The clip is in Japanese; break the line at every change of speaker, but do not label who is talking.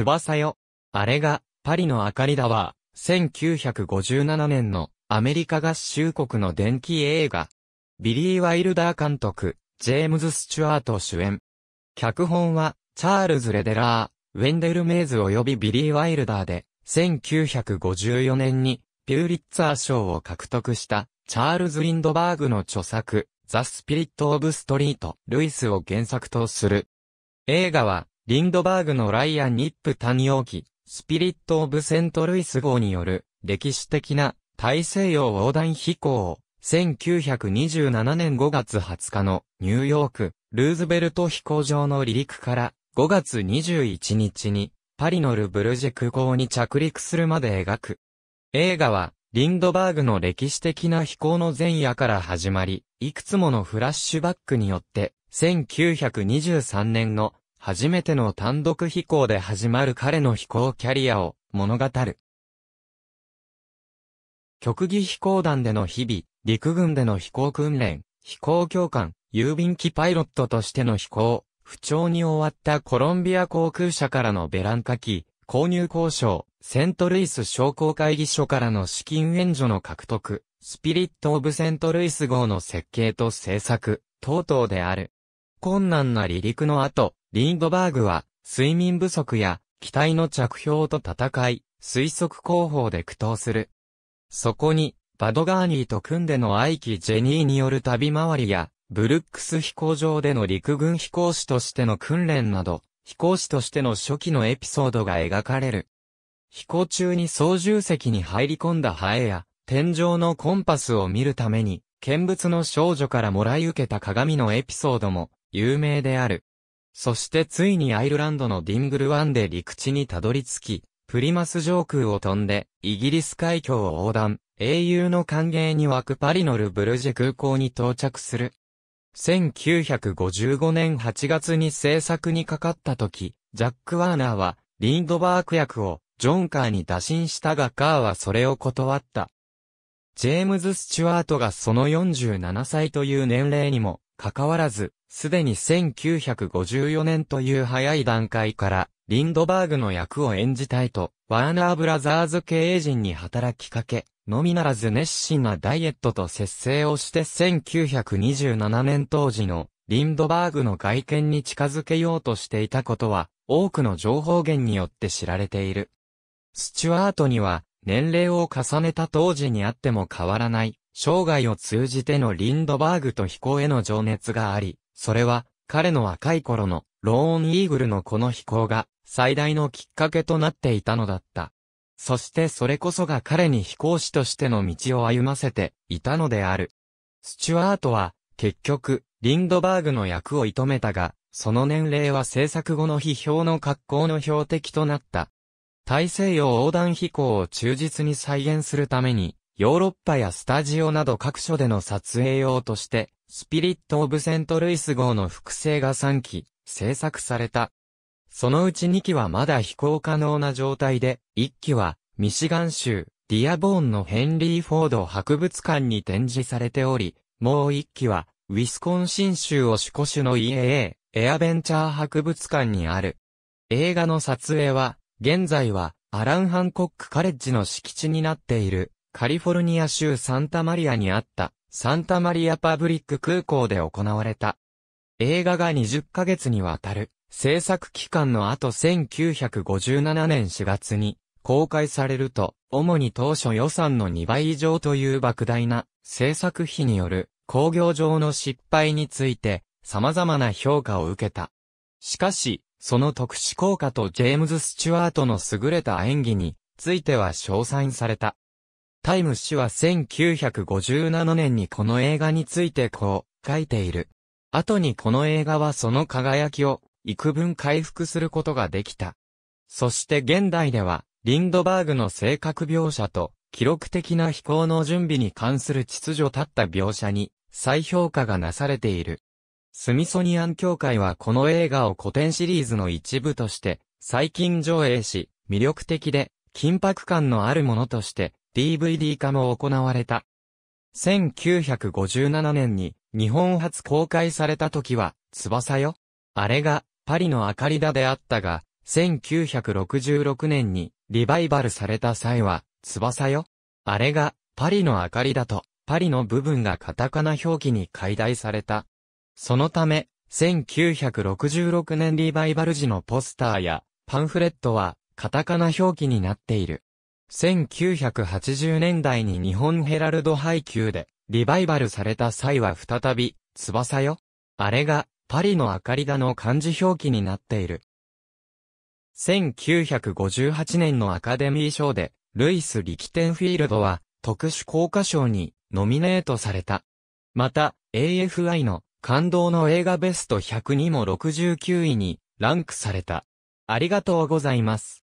翼よ。あれが、パリの明かりだわ。1957年のアメリカ合衆国の電気映画。ビリー・ワイルダー監督、ジェームズ・スチュアート主演。脚本は、チャールズ・レデラー、ウェンデル・メイズ及びビリー・ワイルダーで、1954年に、ピューリッツァー賞を獲得した、チャールズ・リンドバーグの著作、ザ・スピリット・オブ・ストリート、ルイスを原作とする。映画は、リンドバーグのライアン・ニップタオ容キ、スピリット・オブ・セント・ルイス号による、歴史的な、大西洋横断飛行、を、1927年5月20日の、ニューヨーク、ルーズベルト飛行場の離陸から、5月21日に、パリのルブルジェ空港に着陸するまで描く。映画は、リンドバーグの歴史的な飛行の前夜から始まり、いくつものフラッシュバックによって、1923年の初めての単独飛行で始まる彼の飛行キャリアを物語る。極技飛行団での日々、陸軍での飛行訓練、飛行教官、郵便機パイロットとしての飛行、不調に終わったコロンビア航空社からのベランカ機、購入交渉、セントルイス商工会議所からの資金援助の獲得、スピリット・オブ・セントルイス号の設計と製作、等々である。困難な離陸の後、リンドバーグは、睡眠不足や、機体の着氷と戦い、推測工法で苦闘する。そこに、バドガーニーと組んでのアイキ・ジェニーによる旅回りや、ブルックス飛行場での陸軍飛行士としての訓練など、飛行士としての初期のエピソードが描かれる。飛行中に操縦席に入り込んだハエや、天井のコンパスを見るために、見物の少女からもらい受けた鏡のエピソードも、有名である。そしてついにアイルランドのディングル湾で陸地にたどり着き、プリマス上空を飛んで、イギリス海峡を横断、英雄の歓迎に湧くパリのルブルジェ空港に到着する。1955年8月に制作にかかった時、ジャック・ワーナーは、リンドバーク役を、ジョン・カーに打診したがカーはそれを断った。ジェームズ・スチュワートがその47歳という年齢にも、かかわらず、すでに1954年という早い段階から、リンドバーグの役を演じたいと、ワーナーブラザーズ経営陣に働きかけ、のみならず熱心なダイエットと節制をして1927年当時のリンドバーグの外見に近づけようとしていたことは、多くの情報源によって知られている。スチュワートには、年齢を重ねた当時にあっても変わらない、生涯を通じてのリンドバーグと飛行への情熱があり、それは、彼の若い頃のローンイーグルのこの飛行が最大のきっかけとなっていたのだった。そしてそれこそが彼に飛行士としての道を歩ませていたのである。スチュワートは結局リンドバーグの役を射止めたが、その年齢は制作後の批評の格好の標的となった。大西洋横断飛行を忠実に再現するために、ヨーロッパやスタジオなど各所での撮影用として、スピリット・オブ・セント・ルイス号の複製が3機、製作された。そのうち2機はまだ飛行可能な状態で、1機は、ミシガン州、ディアボーンのヘンリー・フォード博物館に展示されており、もう1機は、ウィスコンシン州オシコ州の EAA、エアベンチャー博物館にある。映画の撮影は、現在は、アラン・ハンコック・カレッジの敷地になっている、カリフォルニア州サンタマリアにあった。サンタマリアパブリック空港で行われた。映画が20ヶ月にわたる制作期間の後1957年4月に公開されると、主に当初予算の2倍以上という莫大な制作費による工業上の失敗について様々な評価を受けた。しかし、その特殊効果とジェームズ・スチュワートの優れた演技については称賛された。タイム氏は1957年にこの映画についてこう書いている。後にこの映画はその輝きを幾分回復することができた。そして現代では、リンドバーグの性格描写と、記録的な飛行の準備に関する秩序立った描写に、再評価がなされている。スミソニアン協会はこの映画を古典シリーズの一部として、最近上映し、魅力的で、緊迫感のあるものとして、DVD 化も行われた。1957年に日本初公開された時は、翼よ。あれがパリの明かりだであったが、1966年にリバイバルされた際は、翼よ。あれがパリの明かりだと、パリの部分がカタカナ表記に解体された。そのため、1966年リバイバル時のポスターやパンフレットはカタカナ表記になっている。1980年代に日本ヘラルド配給でリバイバルされた際は再び、翼よ。あれが、パリの明かりだの漢字表記になっている。1958年のアカデミー賞で、ルイス・リキテンフィールドは、特殊効果賞に、ノミネートされた。また、AFI の、感動の映画ベスト100にも69位に、ランクされた。ありがとうございます。